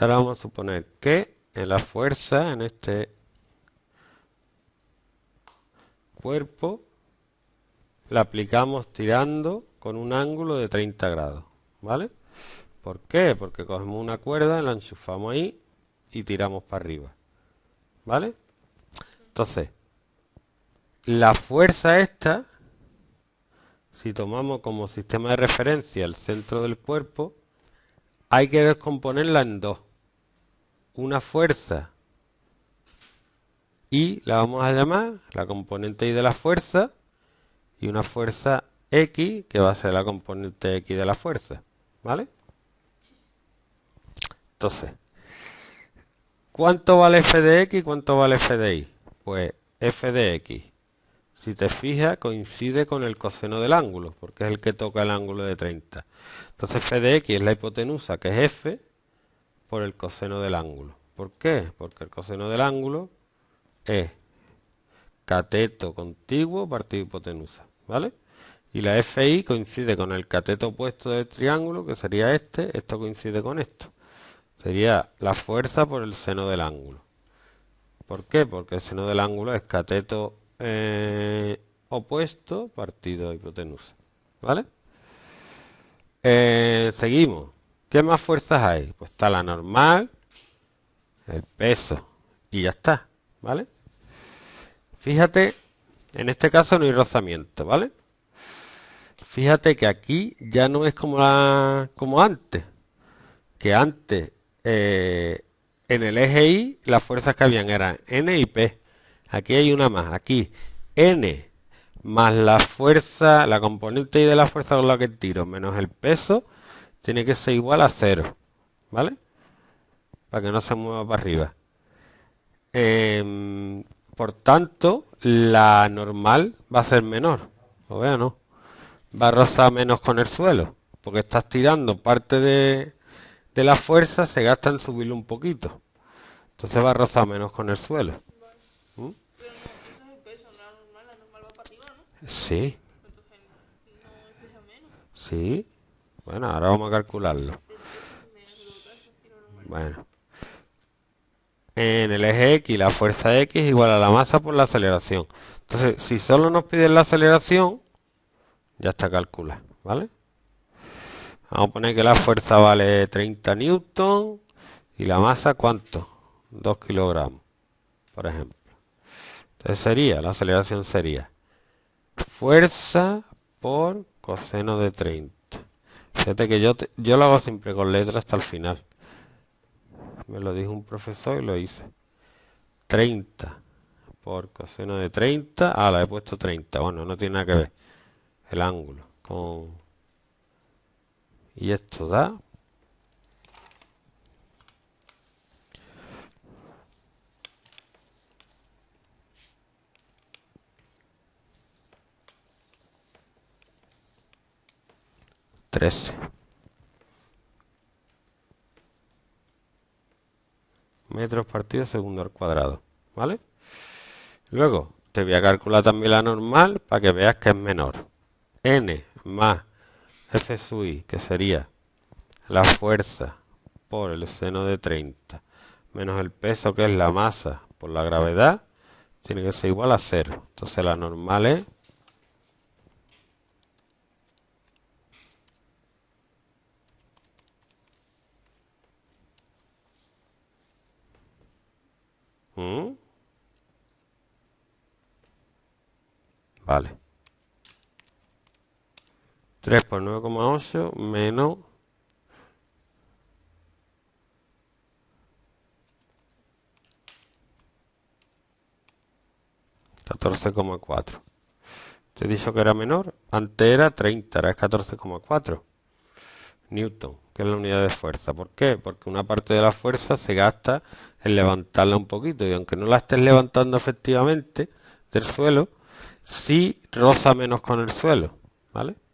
Ahora vamos a suponer que en la fuerza, en este cuerpo, la aplicamos tirando con un ángulo de 30 grados, ¿vale? ¿Por qué? Porque cogemos una cuerda, la enchufamos ahí y tiramos para arriba, ¿vale? Entonces, la fuerza esta, si tomamos como sistema de referencia el centro del cuerpo, hay que descomponerla en dos una fuerza y la vamos a llamar la componente y de la fuerza y una fuerza x que va a ser la componente x de la fuerza, ¿vale? Entonces, ¿cuánto vale f de x y cuánto vale f de y? Pues f de x, si te fijas, coincide con el coseno del ángulo, porque es el que toca el ángulo de 30. Entonces f de x es la hipotenusa, que es f, por el coseno del ángulo. ¿Por qué? Porque el coseno del ángulo es cateto contiguo partido hipotenusa, ¿vale? Y la FI coincide con el cateto opuesto del triángulo, que sería este, esto coincide con esto. Sería la fuerza por el seno del ángulo. ¿Por qué? Porque el seno del ángulo es cateto eh, opuesto partido hipotenusa, ¿vale? Eh, seguimos. ¿Qué más fuerzas hay? Pues está la normal, el peso y ya está, ¿vale? Fíjate, en este caso no hay rozamiento, ¿vale? Fíjate que aquí ya no es como, como antes, que antes eh, en el eje Y las fuerzas que habían eran N y P. Aquí hay una más, aquí N más la fuerza, la componente Y de la fuerza con la que tiro, menos el peso, tiene que ser igual a cero. ¿vale? Para que no se mueva para arriba. Em, por tanto, la normal va a ser menor, ¿lo veo no? Va a rozar menos con el suelo, porque estás tirando parte de, la fuerza, se gasta en subirlo un poquito. Entonces va a rozar menos con el suelo. peso, normal va ¿no? Sí. Entonces Sí. Bueno, ahora vamos a calcularlo. Bueno. En el eje X, la fuerza X es igual a la masa por la aceleración. Entonces, si solo nos piden la aceleración, ya está calculada, ¿vale? Vamos a poner que la fuerza vale 30 newton y la masa, ¿cuánto? 2 kilogramos, por ejemplo. Entonces sería, la aceleración sería fuerza por coseno de 30. Fíjate que yo, yo lo hago siempre con letra hasta el final. Me lo dijo un profesor y lo hice. 30 por coseno de 30. Ah, la he puesto 30. Bueno, no tiene nada que ver el ángulo Y esto da 13 Metros partidos segundo al cuadrado. ¿Vale? Luego, te voy a calcular también la normal para que veas que es menor. N más F sub I, que sería la fuerza por el seno de 30, menos el peso, que es la masa, por la gravedad, tiene que ser igual a 0. Entonces la normal es Vale. 3 por 9,8 menos 14,4. Te dijo que era menor. Antes era 30, ahora es 14,4 newton, que es la unidad de fuerza. ¿Por qué? Porque una parte de la fuerza se gasta en levantarla un poquito y aunque no la estés levantando efectivamente del suelo, si rosa menos con el suelo, ¿vale?